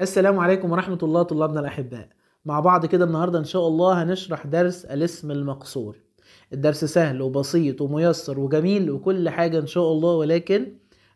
السلام عليكم ورحمة الله طلابنا الأحباء مع بعض كده النهاردة إن شاء الله هنشرح درس الاسم المقصور الدرس سهل وبسيط وميسر وجميل وكل حاجة إن شاء الله ولكن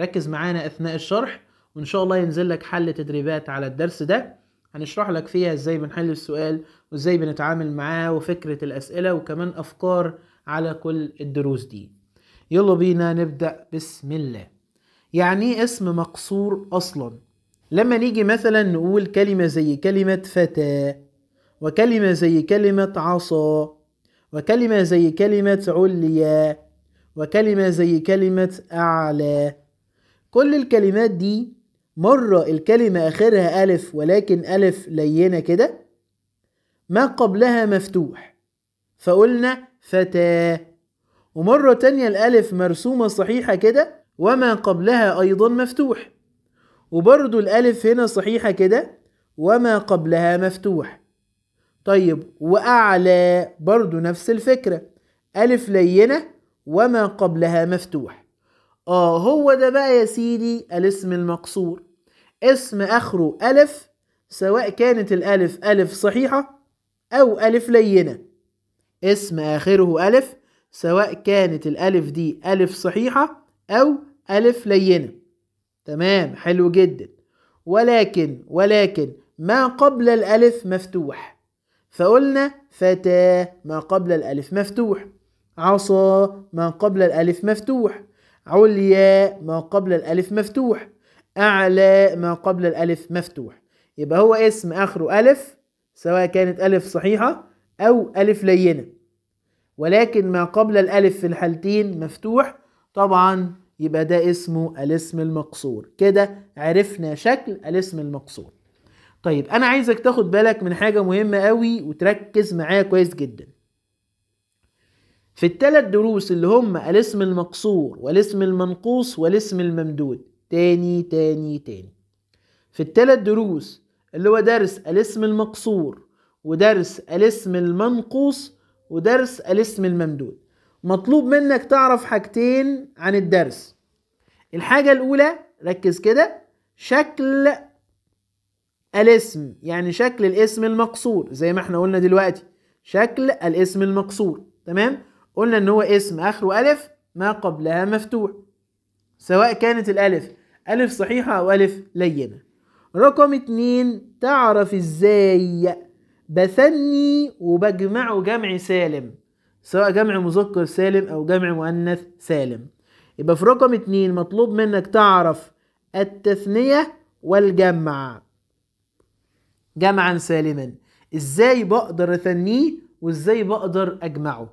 ركز معانا أثناء الشرح وإن شاء الله ينزل لك حل تدريبات على الدرس ده هنشرح لك فيها إزاي بنحل السؤال وإزاي بنتعامل معاه وفكرة الأسئلة وكمان أفكار على كل الدروس دي يلا بينا نبدأ بسم الله يعني إيه اسم مقصور أصلاً لما نيجي مثلا نقول كلمة زي كلمة فتاة وكلمة زي كلمة عصا وكلمة زي كلمة عليا وكلمة زي كلمة أعلى كل الكلمات دي مرة الكلمة آخرها ألف ولكن ألف لينة كده ما قبلها مفتوح فقلنا فتاة ومرة تانية الألف مرسومة صحيحة كده وما قبلها أيضا مفتوح وبرضو الألف هنا صحيحة كده وما قبلها مفتوح طيب وأعلى برضو نفس الفكرة ألف لينة وما قبلها مفتوح آه هو ده بقى يا سيدي الاسم المقصور اسم آخره ألف سواء كانت الألف ألف صحيحة أو ألف لينة اسم آخره ألف سواء كانت الألف دي ألف صحيحة أو ألف لينة تمام حلو جدا ولكن ولكن ما قبل الألف مفتوح فقلنا فتاة ما قبل الألف مفتوح عصا ما قبل الألف مفتوح عليا ما قبل الألف مفتوح أعلى ما قبل الألف مفتوح يبقى هو اسم آخره ألف سواء كانت ألف صحيحة أو ألف لينة ولكن ما قبل الألف في الحالتين مفتوح طبعا يبقى ده اسمه الاسم المقصور كده عرفنا شكل الاسم المقصور طيب انا عايزك تاخد بالك من حاجة مهمة قوي وتركز معايا كويس جدا في الثلاث دروس اللي هم الاسم المقصور والاسم المنقوص والاسم الممدود تاني تاني تاني في الثلاث دروس اللي هو درس الاسم المقصور ودرس الاسم المنقوص ودرس الاسم الممدود مطلوب منك تعرف حاجتين عن الدرس الحاجة الأولى ركز كده شكل الاسم يعني شكل الاسم المقصور زي ما احنا قلنا دلوقتي شكل الاسم المقصور تمام قلنا ان هو اسم اخره الف ما قبلها مفتوح سواء كانت الالف الف صحيحة او الف لينة رقم اتنين تعرف ازاي بثني وبجمعه جمع سالم سواء جمع مذكر سالم أو جمع مؤنث سالم يبقى في رقم اتنين مطلوب منك تعرف التثنية والجمع جمعا سالما ازاي بقدر اثنيه وازاي بقدر اجمعه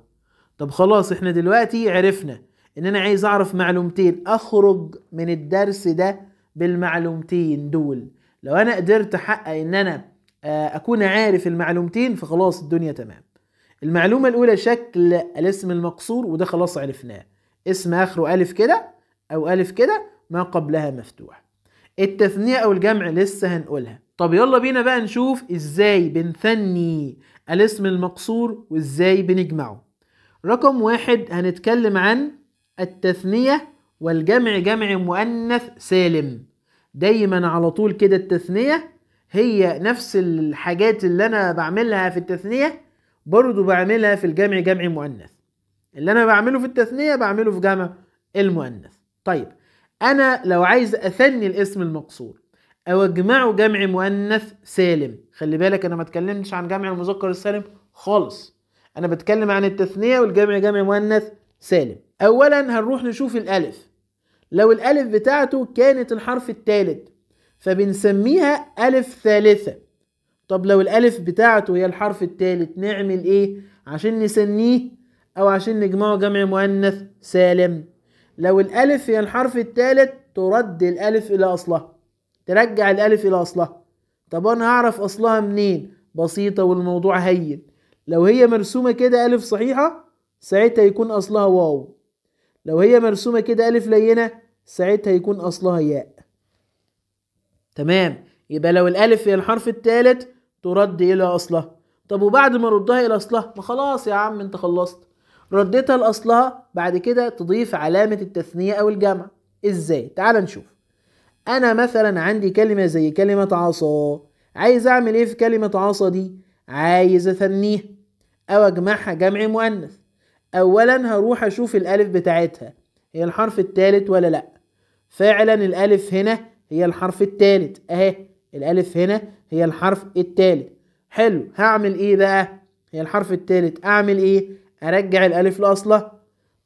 طب خلاص احنا دلوقتي عرفنا ان انا عايز اعرف معلومتين اخرج من الدرس ده بالمعلومتين دول لو انا قدرت احقق ان انا آه، اكون عارف المعلومتين فخلاص الدنيا تمام المعلومة الأولى شكل الاسم المقصور وده خلاص عرفناه اسم آخره ألف كده أو ألف كده ما قبلها مفتوح التثنية أو الجمع لسه هنقولها طب يلا بينا بقى نشوف إزاي بنثني الاسم المقصور وإزاي بنجمعه رقم واحد هنتكلم عن التثنية والجمع جمع مؤنث سالم دايما على طول كده التثنية هي نفس الحاجات اللي أنا بعملها في التثنية برضو بعملها في الجمع جمع مؤنث اللي انا بعمله في التثنية بعمله في جمع المؤنث طيب انا لو عايز اثني الاسم المقصور او اجمعه جمع مؤنث سالم خلي بالك انا ما اتكلمتش عن جمع المذكر السالم خالص انا بتكلم عن التثنية والجمع جمع مؤنث سالم اولا هنروح نشوف الالف لو الالف بتاعته كانت الحرف الثالث فبنسميها الف ثالثه طب لو الالف بتاعته هي الحرف الثالث نعمل ايه عشان نسنيه او عشان نجمعه جمع مؤنث سالم لو الالف هي الحرف الثالث ترد الالف الى اصلها ترجع الالف الى اصلها طب انا هعرف اصلها منين بسيطه والموضوع هين لو هي مرسومه كده الف صحيحه ساعتها يكون اصلها واو لو هي مرسومه كده الف لينه ساعتها يكون اصلها ياء تمام يبقى لو الالف هي الحرف الثالث ترد الى اصلها طب وبعد ما ردها الى اصلها ما خلاص يا عم انت خلصت رديتها لاصلها بعد كده تضيف علامه التثنيه او الجمع ازاي تعال نشوف انا مثلا عندي كلمه زي كلمه عصا عايز اعمل ايه في كلمه عصا دي عايز اثنيها او اجمعها جمع مؤنث اولا هروح اشوف الالف بتاعتها هي الحرف الثالث ولا لا فعلا الالف هنا هي الحرف الثالث اهي الألف هنا هي الحرف التالت حلو هعمل إيه بقى هي الحرف التالت أعمل إيه أرجع الألف لأصلها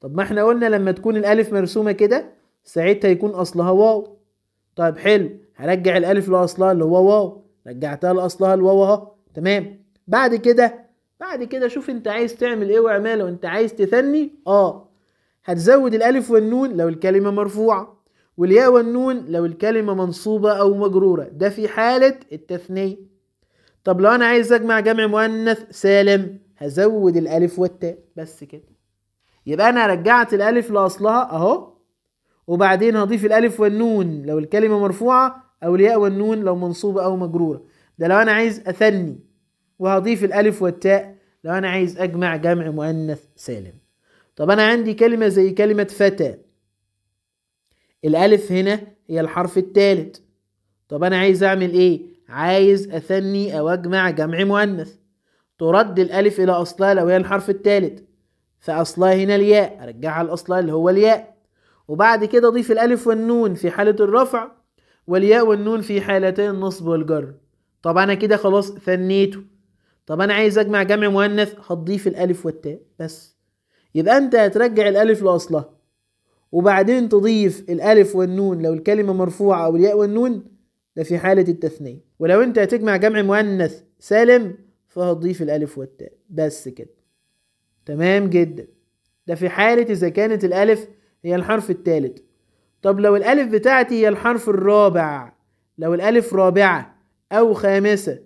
طب ما احنا قلنا لما تكون الألف مرسومة كده ساعتها يكون أصلها واو طيب حلو هرجع الألف لأصلها اللي هو واو رجعتها لأصلها الواو أهو تمام بعد كده بعد كده شوف انت عايز تعمل ايه واعمله انت عايز تثني اه هتزود الالف والنون لو الكلمه مرفوعه والياء والنون لو الكلمة منصوبة أو مجرورة ده في حالة التثنية طب لو أنا عايز أجمع جمع مؤنث سالم هزود الألف والتاء بس كده يبقى أنا رجعت الألف لأصلها أهو وبعدين هضيف الألف والنون لو الكلمة مرفوعة أو الياء والنون لو منصوبة أو مجرورة ده لو أنا عايز أثني وهضيف الألف والتاء لو أنا عايز أجمع جمع مؤنث سالم طب أنا عندي كلمة زي كلمة فتى الألف هنا هي الحرف الثالث طب أنا عايز أعمل إيه؟ عايز أثني أو أجمع جمع مؤنث ترد الألف إلى أصلها لو هي الحرف الثالث فأصلها هنا الياء أرجعها لأصلها اللي هو الياء وبعد كده أضيف الألف والنون في حالة الرفع والياء والنون في حالتي النصب والجر طب أنا كده خلاص ثنيته طب أنا عايز أجمع جمع مؤنث هتضيف الألف والتاء بس يبقى أنت هترجع الألف لأصلها وبعدين تضيف الألف والنون لو الكلمة مرفوعة أو الياء والنون ده في حالة التثنية ولو أنت هتجمع جمع مؤنث سالم فهتضيف الألف والتاء بس كده تمام جدا ده في حالة إذا كانت الألف هي الحرف الثالث طب لو الألف بتاعتي هي الحرف الرابع لو الألف رابعة أو خامسة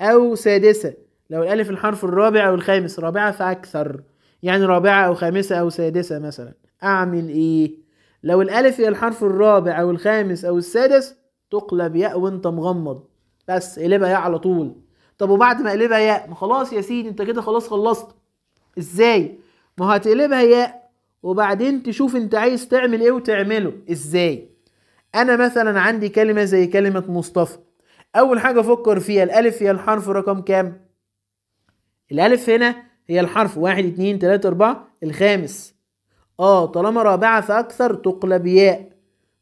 أو سادسة لو الألف الحرف الرابع أو الخامس رابعة فأكثر يعني رابعة أو خامسة أو سادسة مثلا أعمل إيه؟ لو الألف هي الحرف الرابع أو الخامس أو السادس تقلب ياء وأنت مغمض بس اقلبها ياء على طول طب وبعد ما اقلبها ياء ما خلاص يا سيدي أنت كده خلاص خلصت إزاي؟ ما هتقلبها ياء وبعدين تشوف أنت عايز تعمل إيه وتعمله إزاي؟ أنا مثلا عندي كلمة زي كلمة مصطفى أول حاجة أفكر فيها الألف هي الحرف رقم كام؟ الألف هنا هي الحرف واحد اتنين تلاتة أربعة الخامس اه طالما رابعة فأكثر تقلب ياء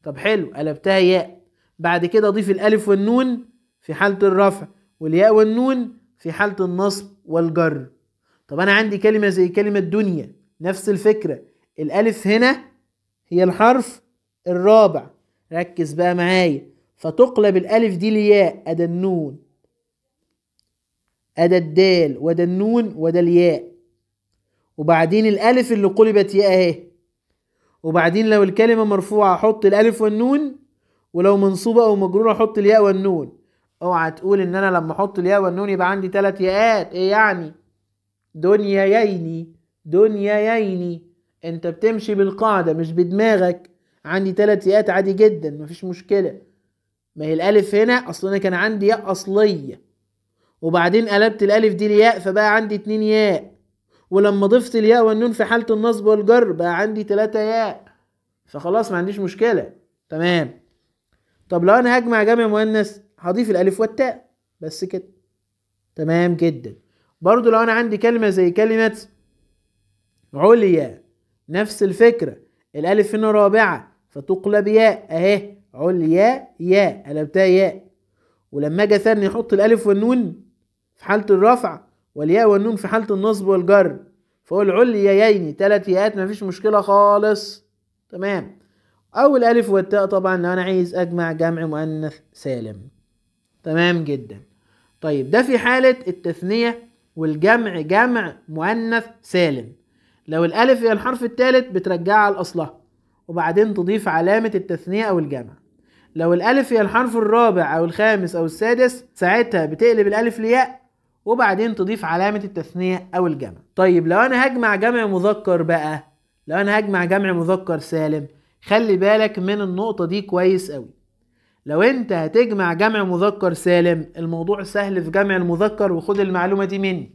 طب حلو قلبتها ياء بعد كده أضيف الألف والنون في حالة الرفع والياء والنون في حالة النصب والجر طب أنا عندي كلمة زي كلمة دنيا نفس الفكرة الألف هنا هي الحرف الرابع ركز بقى معايا فتقلب الألف دي لياء أدا النون أدا الدال ودى النون ودى الياء وبعدين الألف اللي قلبت ياء أهي وبعدين لو الكلمة مرفوعة حط الألف والنون ولو منصوبة أو مجرورة حط الياء والنون اوعى تقول إن أنا لما أحط الياء والنون يبقى عندي تلات ياءات إيه يعني؟ دنيا ييني أنت بتمشي بالقاعدة مش بدماغك عندي تلات ياءات عادي جدا مفيش مشكلة ما هي الألف هنا أصل أنا كان عندي ياء أصلية وبعدين قلبت الألف دي لياء فبقى عندي اتنين ياء ولما ضفت الياء والنون في حالة النصب والجر بقى عندي تلاتة ياء فخلاص ما عنديش مشكلة تمام طب لو انا هجمع جمع مؤنث هضيف الالف والتاء بس كده تمام جدا برضو لو انا عندي كلمة زي كلمة عليا نفس الفكرة الالف هنا رابعة فتقلب ياء اهي عليا ياء قلبتها ياء ولما اجي ثاني احط الالف والنون في حالة الرفع والياء والنون في حالة النصب والجر فقول عليا ييني تلات ياءات مفيش مشكلة خالص تمام أو الألف والتاء طبعا لو أنا عايز أجمع جمع مؤنث سالم تمام جدا طيب ده في حالة التثنية والجمع جمع مؤنث سالم لو الألف هي الحرف الثالث بترجعها لأصلها وبعدين تضيف علامة التثنية أو الجمع لو الألف هي الحرف الرابع أو الخامس أو السادس ساعتها بتقلب الألف لياء وبعدين تضيف علامة التثنية أو الجمع طيب لو أنا هجمع جمع مذكر بقى لو أنا هجمع جمع مذكر سالم خلي بالك من النقطة دي كويس أوي لو أنت هتجمع جمع مذكر سالم الموضوع سهل في جمع المذكر وخد المعلومة دي مني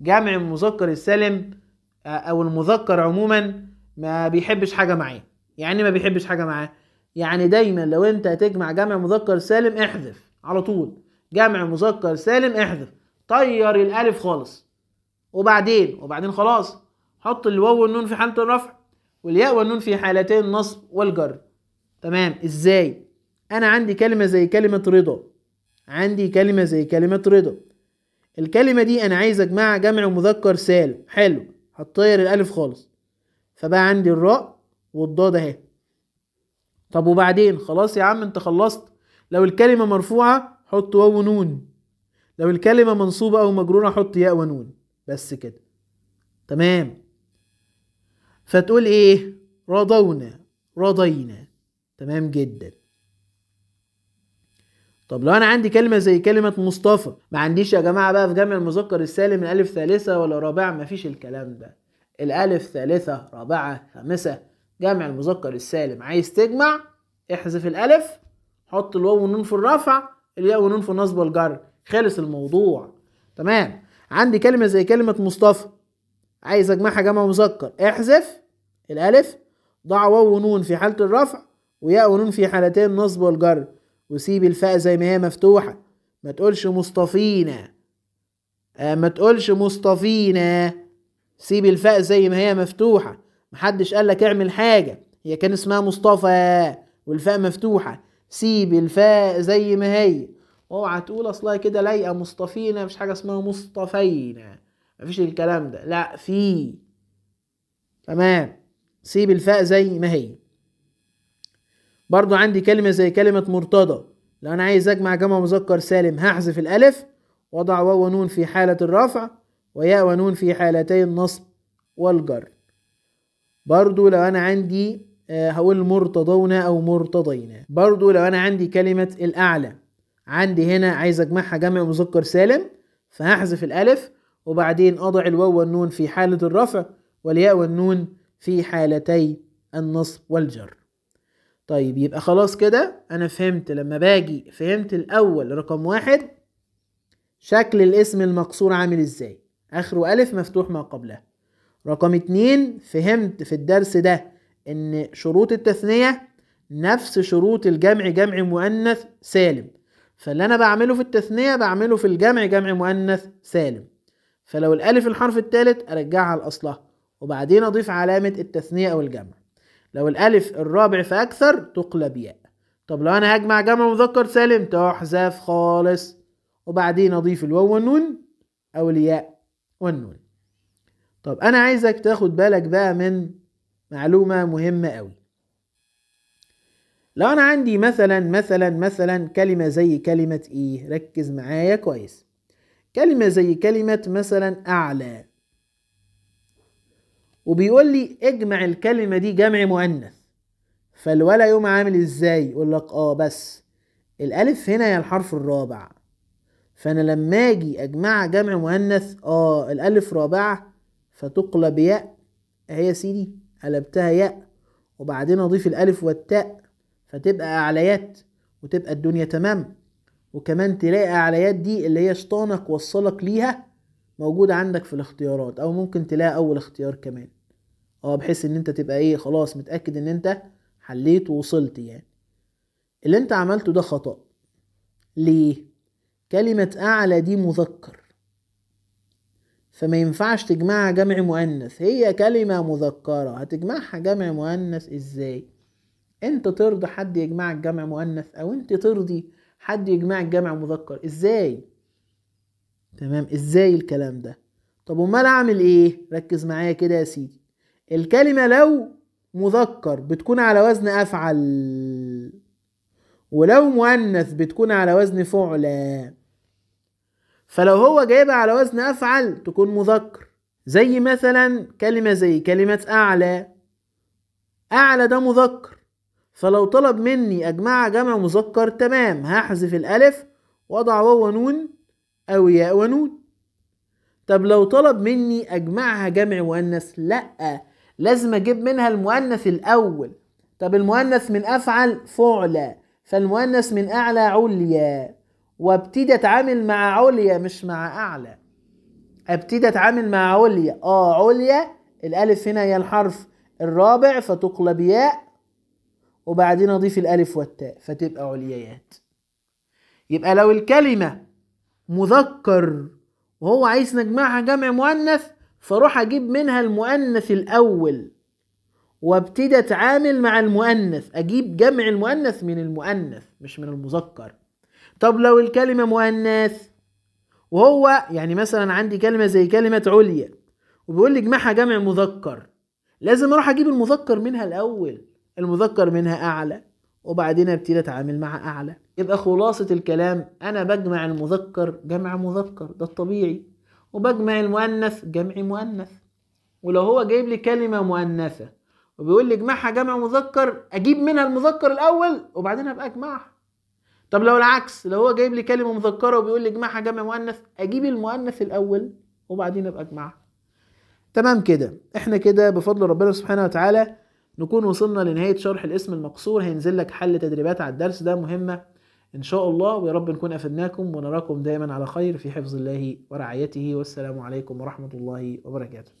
جمع المذكر السالم آه، أو المذكر عموما ما بيحبش حاجة معاه يعني إيه ما بيحبش حاجة معاه يعني دايما لو أنت هتجمع جمع مذكر سالم احذف على طول جمع مذكر سالم احذف طير الالف خالص وبعدين وبعدين خلاص حط الواو والنون في حاله الرفع والياء والنون في حالتي النصب والجر تمام ازاي انا عندي كلمه زي كلمه رضا عندي كلمه زي كلمه رضا الكلمه دي انا عايز اجمعها جمع مذكر سالم حلو هتطير الالف خالص فبقى عندي الراء والضاد اهي طب وبعدين خلاص يا عم انت خلصت لو الكلمه مرفوعه حط واو ونون لو الكلمة منصوبة أو مجرورة حط ياء ونون بس كده تمام فتقول إيه رضونا رضينا تمام جدا طب لو انا عندي كلمه زي كلمه مصطفى ما عنديش يا جماعه بقى في جمع المذكر السالم الالف ثالثه ولا رابعه ما فيش الكلام ده الالف ثالثه رابعه خامسه جمع المذكر السالم عايز تجمع احذف الالف حط الواو والنون في الرفع الياء والنون في النصب والجر خلص الموضوع تمام عندي كلمه زي كلمه مصطفى عايز اجمعها جمع مذكر احذف الالف ضع واو ونون في حاله الرفع وياء ونون في حالتين النصب والجر وسيب الفاء زي ما هي مفتوحه ما تقولش مصطفينا آه، ما تقولش مصطفينا سيب الفاء زي ما هي مفتوحه محدش قال لك اعمل حاجه هي كان اسمها مصطفى والفاء مفتوحه سيب الفاء زي ما هي اوعى تقول اصلها كده لايقه مصطفينا مفيش حاجه اسمها مصطفينا مفيش الكلام ده لا في تمام سيب الفاء زي ما هي برضو عندي كلمه زي كلمه مرتضى لو انا عايز اجمع جمع مذكر سالم هحذف الالف وضع واو ونون في حاله الرفع وياء ونون في حالتي النصب والجر برضو لو انا عندي آه، هقول مرتضون او مرتضينا برضو لو انا عندي كلمه الاعلى عندي هنا عايز اجمعها جمع مذكر سالم فهحذف الالف وبعدين اضع الواو والنون في حالة الرفع والياء والنون في حالتي النصب والجر طيب يبقى خلاص كده انا فهمت لما باجي فهمت الاول رقم واحد شكل الاسم المقصور عامل ازاي اخره الف مفتوح ما قبلها رقم اتنين فهمت في الدرس ده ان شروط التثنية نفس شروط الجمع جمع مؤنث سالم فاللي انا بعمله في التثنيه بعمله في الجمع جمع مؤنث سالم فلو الالف الحرف الثالث ارجعها لاصلها وبعدين اضيف علامه التثنيه او الجمع لو الالف الرابع فاكثر تقلب ياء طب لو انا هجمع جمع مذكر سالم تحذف خالص وبعدين اضيف الواو والنون او الياء والنون طب انا عايزك تاخد بالك بقى من معلومه مهمه قوي لو انا عندي مثلا مثلا مثلا كلمه زي كلمه ايه ركز معايا كويس كلمه زي كلمه مثلا اعلى وبيقول لي اجمع الكلمه دي جمع مؤنث فالولا يوم عامل ازاي يقول لك اه بس الالف هنا هي الحرف الرابع فانا لما اجي اجمعها جمع مؤنث اه الالف رابعه فتقلب ياء اهي يا سيدي قلبتها ياء وبعدين اضيف الالف والتاء فتبقى اعليات وتبقى الدنيا تمام وكمان تلاقي اعليات دي اللي هي شطانك وصلك ليها موجودة عندك في الاختيارات او ممكن تلاقي اول اختيار كمان اه بحيث ان انت تبقى ايه خلاص متأكد ان انت حليت ووصلت يعني اللي انت عملته ده خطأ ليه كلمة اعلى دي مذكر فما ينفعش تجمعها جمع مؤنث هي كلمة مذكرة هتجمعها جمع مؤنث ازاي انت ترضى حد يجمعك جمع مؤنث او انت ترضي حد يجمعك جمع مذكر ازاي تمام ازاي الكلام ده طب امال اعمل ايه ركز معايا كده يا سيدي الكلمه لو مذكر بتكون على وزن افعل ولو مؤنث بتكون على وزن فعلى فلو هو جايبها على وزن افعل تكون مذكر زي مثلا كلمه زي كلمه اعلى اعلى ده مذكر فلو طلب مني أجمع جمع مذكر تمام هحذف الألف وأضع واو ونون أو ياء ونون طب لو طلب مني أجمعها جمع مؤنث لأ لازم أجيب منها المؤنث الأول طب المؤنث من أفعل فعلى فالمؤنث من أعلى عليا وابتدي أتعامل مع عليا مش مع أعلى ابتدي أتعامل مع عليا آه عليا الألف هنا هي الحرف الرابع فتقلب ياء وبعدين اضيف الالف والتاء فتبقى عليايات يبقى لو الكلمه مذكر وهو عايز نجمعها جمع مؤنث فاروح اجيب منها المؤنث الاول وابتدي اتعامل مع المؤنث اجيب جمع المؤنث من المؤنث مش من المذكر طب لو الكلمه مؤنث وهو يعني مثلا عندي كلمه زي كلمه عليا وبيقول لي اجمعها جمع مذكر لازم اروح اجيب المذكر منها الاول المذكر منها أعلى وبعدين ابتدي أتعامل مع أعلى يبقى خلاصة الكلام أنا بجمع المذكر جمع مذكر ده الطبيعي وبجمع المؤنث جمع مؤنث ولو هو جايب لي كلمة مؤنثة وبيقول لي اجمعها جمع مذكر أجيب منها المذكر الأول وبعدين أبقى أجمعها طب لو العكس لو هو جايب لي كلمة مذكرة وبيقول لي اجمعها جمع مؤنث أجيب المؤنث الأول وبعدين أبقى أجمعها تمام كده احنا كده بفضل ربنا سبحانه وتعالى نكون وصلنا لنهاية شرح الاسم المقصور هينزل لك حل تدريبات على الدرس ده مهمة إن شاء الله ويا رب نكون أفدناكم ونراكم دايما على خير في حفظ الله ورعايته والسلام عليكم ورحمة الله وبركاته